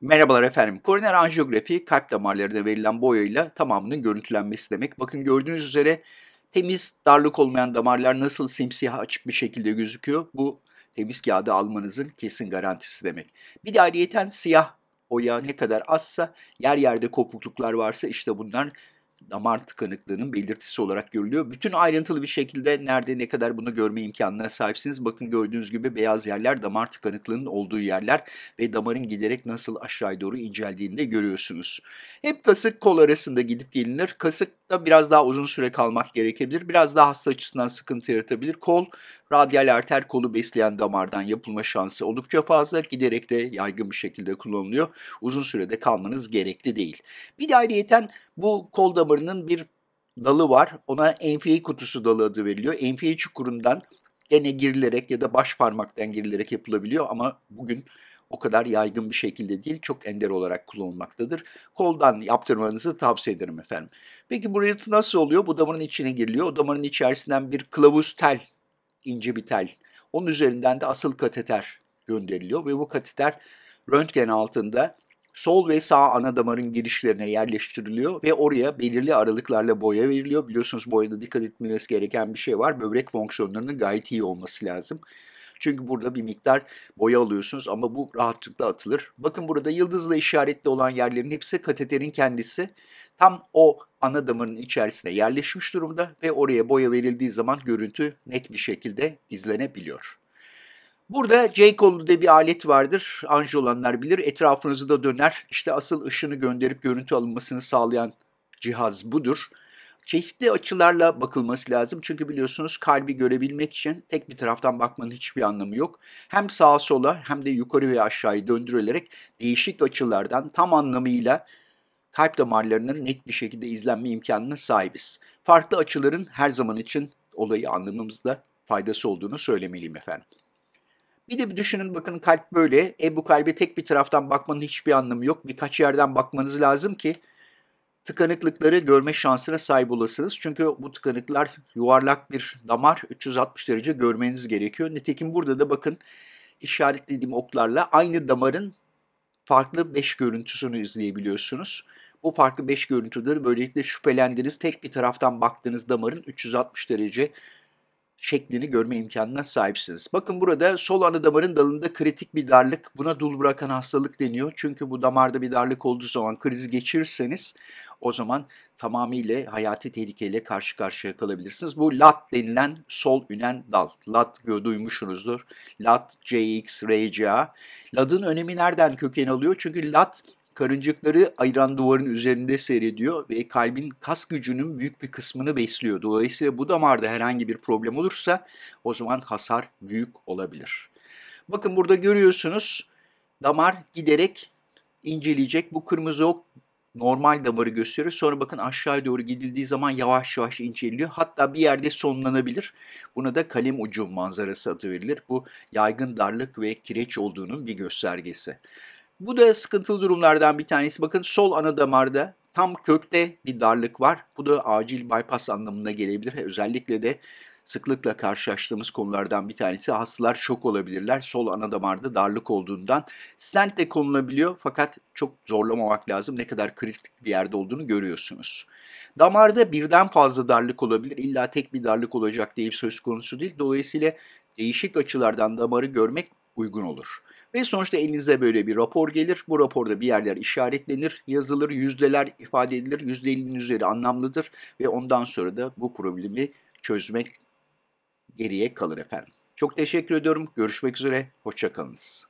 Merhabalar efendim. Koroner anjiyografi kalp damarlarına verilen boyayla tamamının görüntülenmesi demek. Bakın gördüğünüz üzere temiz, darlık olmayan damarlar nasıl simsiyah açık bir şekilde gözüküyor. Bu temiz kağıdı almanızın kesin garantisi demek. Bir de ayrıyeten siyah o oya ne kadar azsa, yer yerde kopukluklar varsa işte bunlar damar tıkanıklığının belirtisi olarak görülüyor. Bütün ayrıntılı bir şekilde nerede ne kadar bunu görme imkanına sahipsiniz. Bakın gördüğünüz gibi beyaz yerler damar tıkanıklığının olduğu yerler ve damarın giderek nasıl aşağıya doğru inceldiğini de görüyorsunuz. Hep kasık kol arasında gidip gelinir. Kasık da biraz daha uzun süre kalmak gerekebilir. Biraz daha hasta açısından sıkıntı yaratabilir. Kol, radyal arter kolu besleyen damardan yapılma şansı oldukça fazla. Giderek de yaygın bir şekilde kullanılıyor. Uzun sürede kalmanız gerekli değil. Bir de ayrıyeten bu kol damarının bir dalı var. Ona enfiye kutusu dalı adı veriliyor. Enfiye çukurundan gene girilerek ya da baş parmaktan girilerek yapılabiliyor ama bugün o kadar yaygın bir şekilde değil, çok ender olarak kullanılmaktadır. Koldan yaptırmanızı tavsiye ederim efendim. Peki bu rıhtı nasıl oluyor? Bu damarın içine giriliyor. O damarın içerisinden bir kılavuz tel, ince bir tel. Onun üzerinden de asıl kateter gönderiliyor ve bu kateter röntgen altında sol ve sağ ana damarın girişlerine yerleştiriliyor ve oraya belirli aralıklarla boya veriliyor. Biliyorsunuz boyada dikkat etmeniz gereken bir şey var. Böbrek fonksiyonlarının gayet iyi olması lazım. Çünkü burada bir miktar boya alıyorsunuz ama bu rahatlıkla atılır. Bakın burada yıldızla işaretli olan yerlerin hepsi kateterin kendisi. Tam o ana damarın içerisine yerleşmiş durumda ve oraya boya verildiği zaman görüntü net bir şekilde izlenebiliyor. Burada J kollu diye bir alet vardır. Anji olanlar bilir. Etrafınızı da döner. İşte asıl ışını gönderip görüntü alınmasını sağlayan cihaz budur çeşitli açılarla bakılması lazım. Çünkü biliyorsunuz kalbi görebilmek için tek bir taraftan bakmanın hiçbir anlamı yok. Hem sağa sola hem de yukarı ve aşağıyı döndürülerek değişik açılardan tam anlamıyla kalp damarlarının net bir şekilde izlenme imkanına sahibiz. Farklı açıların her zaman için olayı anlamamızda faydası olduğunu söylemeliyim efendim. Bir de bir düşünün bakın kalp böyle. E bu kalbe tek bir taraftan bakmanın hiçbir anlamı yok. Birkaç yerden bakmanız lazım ki tıkanıklıkları görme şansına sahip olasınız. Çünkü bu tıkanıklar yuvarlak bir damar 360 derece görmeniz gerekiyor. Nitekim burada da bakın işaretlediğim oklarla aynı damarın farklı 5 görüntüsünü izleyebiliyorsunuz. Bu farklı 5 görüntüleri böylelikle şüphelendiniz tek bir taraftan baktığınız damarın 360 derece şeklini görme imkanına sahipsiniz. Bakın burada sol ana damarın dalında kritik bir darlık. Buna dul bırakan hastalık deniyor. Çünkü bu damarda bir darlık olduğu zaman kriz geçirirseniz o zaman tamamıyla hayati tehlikeyle karşı karşıya kalabilirsiniz. Bu lat denilen sol ünen dal. Lat duymuşsunuzdur. Lat, CX, RCA. Lad'ın önemi nereden köken alıyor? Çünkü lat Karıncıkları ayıran duvarın üzerinde seyrediyor ve kalbin kas gücünün büyük bir kısmını besliyor. Dolayısıyla bu damarda herhangi bir problem olursa o zaman hasar büyük olabilir. Bakın burada görüyorsunuz damar giderek inceleyecek. Bu kırmızı ok normal damarı gösteriyor. Sonra bakın aşağıya doğru gidildiği zaman yavaş yavaş inceliyor. Hatta bir yerde sonlanabilir. Buna da kalem ucu manzarası adı verilir. Bu yaygın darlık ve kireç olduğunun bir göstergesi. Bu da sıkıntılı durumlardan bir tanesi. Bakın sol ana damarda tam kökte bir darlık var. Bu da acil bypass anlamına gelebilir. Özellikle de sıklıkla karşılaştığımız konulardan bir tanesi. Hastalar şok olabilirler. Sol ana damarda darlık olduğundan stent de konulabiliyor fakat çok zorlamamak lazım. Ne kadar kritik bir yerde olduğunu görüyorsunuz. Damarda birden fazla darlık olabilir. İlla tek bir darlık olacak diye bir söz konusu değil. Dolayısıyla değişik açılardan damarı görmek uygun olur. Ve sonuçta elinize böyle bir rapor gelir. Bu raporda bir yerler işaretlenir, yazılır, yüzdeler ifade edilir. Yüzde elinin üzeri anlamlıdır ve ondan sonra da bu problemi çözmek geriye kalır efendim. Çok teşekkür ediyorum. Görüşmek üzere. Hoşçakalınız.